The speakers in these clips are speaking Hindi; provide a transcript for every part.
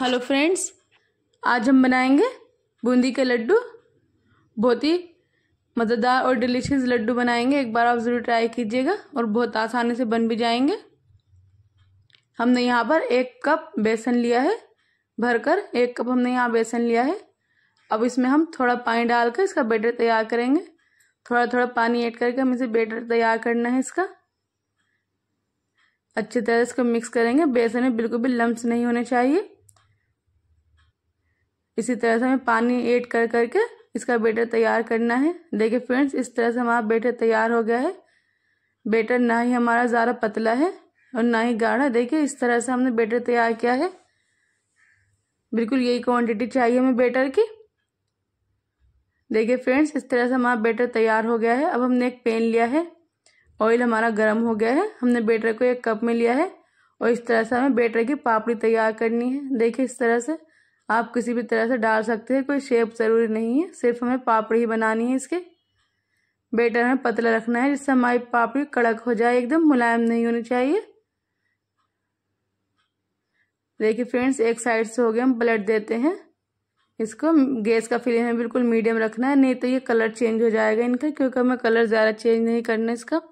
हेलो फ्रेंड्स आज हम बनाएंगे बूंदी के लड्डू बहुत ही मज़ेदार और डिलीशियस लड्डू बनाएंगे एक बार आप ज़रूर ट्राई कीजिएगा और बहुत आसानी से बन भी जाएंगे हमने यहाँ पर एक कप बेसन लिया है भरकर एक कप हमने यहाँ बेसन लिया है अब इसमें हम थोड़ा पानी डालकर इसका बैटर तैयार करेंगे थोड़ा थोड़ा पानी ऐड करके हम इसे बैटर तैयार करना है इसका अच्छी तरह इसको मिक्स करेंगे बेसन में बिल्कुल भी लम्ब नहीं होने चाहिए इसी तरह से हमें पानी ऐड कर करके इसका बेटर तैयार करना है देखिए फ्रेंड्स इस तरह से हमारा बेटर तैयार हो गया है बेटर ना ही हमारा ज़्यादा पतला है और ना ही गाढ़ा देखिए इस तरह से हमने बेटर तैयार किया है बिल्कुल यही क्वांटिटी चाहिए हमें बेटर की देखिए फ्रेंड्स इस तरह से हमारा बेटर तैयार हो गया है अब हमने एक पेन लिया है ऑयल हमारा गर्म हो गया है हमने बेटर को एक कप में लिया है और इस तरह से हमें बेटर की पापड़ी तैयार करनी है देखिए इस तरह से आप किसी भी तरह से डाल सकते हैं कोई शेप ज़रूरी नहीं है सिर्फ हमें पापड़ ही बनानी है इसके बेटर हमें पतला रखना है जिससे हमारी पापड़ी कड़क हो जाए एकदम मुलायम नहीं होनी चाहिए देखिए फ्रेंड्स एक साइड से हो गया हम पलट देते हैं इसको गैस का फ्लेम हमें बिल्कुल मीडियम रखना है नहीं तो ये कलर चेंज हो जाएगा इनका क्योंकि हमें कलर ज़्यादा चेंज नहीं करना इसका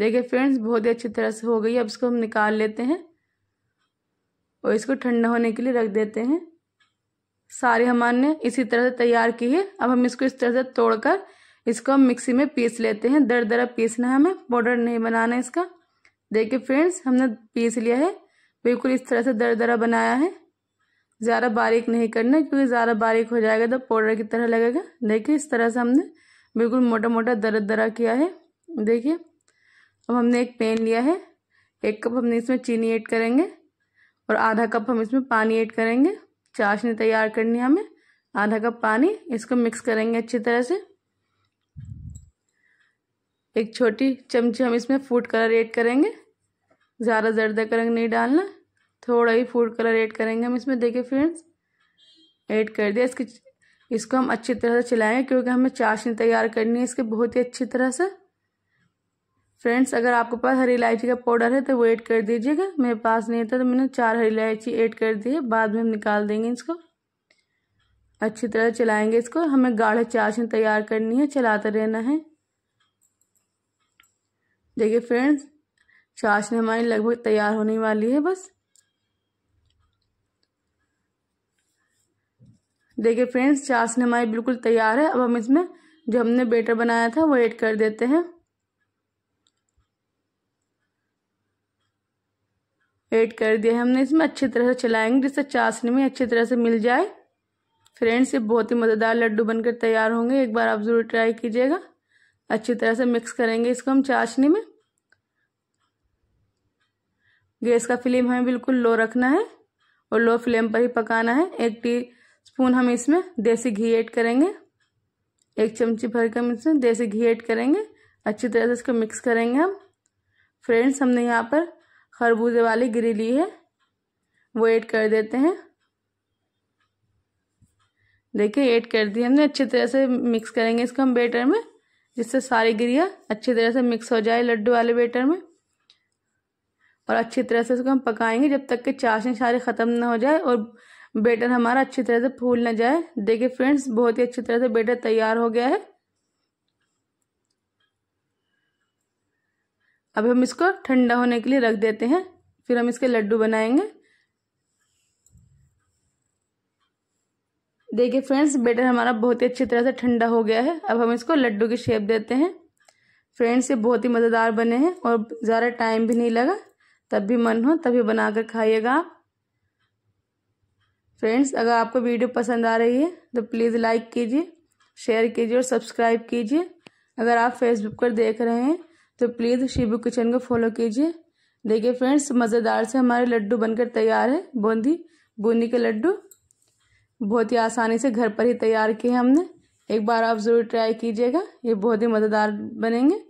देखिए फ्रेंड्स बहुत ही अच्छी तरह से हो गई अब इसको हम निकाल लेते हैं और इसको ठंडा होने के लिए रख देते हैं सारे हमने इसी तरह से तैयार की है अब हम इसको इस तरह से तोड़कर इसको हम मिक्सी में पीस लेते हैं दर दरा पीसना है हमें पाउडर नहीं बनाना है इसका देखिए फ्रेंड्स हमने पीस लिया है बिल्कुल इस तरह से दर दरा बनाया है ज़्यादा बारीक नहीं करना क्योंकि ज़्यादा बारीक हो जाएगा तो पाउडर की तरह लगेगा देखिए इस तरह से हमने बिल्कुल मोटा मोटा दर दरा किया है देखिए अब हमने एक पेन लिया है एक कप हमने इसमें चीनी ऐड करेंगे और आधा कप हम इसमें पानी ऐड करेंगे चाशनी तैयार करनी है हमें आधा कप पानी इसको मिक्स करेंगे अच्छी तरह से एक छोटी चमची हम इसमें फूड कलर ऐड करेंगे ज़्यादा जर्दा रंग नहीं डालना थोड़ा ही फूड कलर ऐड करेंगे हम इसमें देखिए फ्रेंड्स ऐड कर दिया इसकी इसको हम अच्छी तरह से चलाएँगे क्योंकि हमें चाशनी तैयार करनी है इसके बहुत ही अच्छी तरह से फ्रेंड्स अगर आपके पास हरी इलायची का पाउडर है तो वो ऐड कर दीजिएगा मेरे पास नहीं था तो मैंने चार हरी इलायची ऐड कर दी है बाद में हम निकाल देंगे इसको अच्छी तरह चलाएंगे इसको हमें गाढ़े चाशनी तैयार करनी है चलाते रहना है देखिए फ्रेंड्स चाशनी हमारी लगभग तैयार होने वाली है बस देखिए फ्रेंड्स चाशनी हमारी बिल्कुल तैयार है अब हम इसमें जो हमने बेटर बनाया था वो ऐड कर देते हैं ऐड कर दिया हमने इसमें अच्छी तरह से चलाएंगे जिससे चाशनी में अच्छी तरह से मिल जाए फ्रेंड्स ये बहुत ही मज़ेदार लड्डू बनकर तैयार होंगे एक बार आप ज़रूर ट्राई कीजिएगा अच्छी तरह से मिक्स करेंगे इसको हम चाशनी में गैस का फ्लेम हमें बिल्कुल लो रखना है और लो फ्लेम पर ही पकाना है एक टी स्पून हम इसमें देसी घी ऐड करेंगे एक चमची भर के हम इसमें देसी घी ऐड करेंगे अच्छी तरह से इसको मिक्स करेंगे हम फ्रेंड्स हमने यहाँ पर खरबूजे वाली गिरी ली है वो ऐड कर देते हैं देखिए ऐड कर दिए हमने अच्छी तरह से मिक्स करेंगे इसको हम बेटर में जिससे सारी गिरिया अच्छी तरह से मिक्स हो जाए लड्डू वाले बेटर में और अच्छी तरह से इसको हम पकाएंगे जब तक कि चाशनी सारी ख़त्म ना हो जाए और बेटर हमारा अच्छी तरह से फूल ना जाए देखिए फ्रेंड्स बहुत ही अच्छी तरह से बेटर तैयार हो गया है अब हम इसको ठंडा होने के लिए रख देते हैं फिर हम इसके लड्डू बनाएंगे देखिए फ्रेंड्स बेटर हमारा बहुत ही अच्छी तरह से ठंडा हो गया है अब हम इसको लड्डू की शेप देते हैं फ्रेंड्स ये बहुत ही मज़ेदार बने हैं और ज़्यादा टाइम भी नहीं लगा तब भी मन हो तभी बना कर खाइएगा आप फ्रेंड्स अगर आपको वीडियो पसंद आ रही है तो प्लीज़ लाइक कीजिए शेयर कीजिए और सब्सक्राइब कीजिए अगर आप फेसबुक पर देख रहे हैं तो प्लीज़ शिबू किचन को फॉलो कीजिए देखिए फ्रेंड्स मज़ेदार से हमारे लड्डू बनकर तैयार है बूंदी बूंदी के लड्डू बहुत ही आसानी से घर पर ही तैयार किए हमने एक बार आप ज़रूर ट्राई कीजिएगा ये बहुत ही मज़ेदार बनेंगे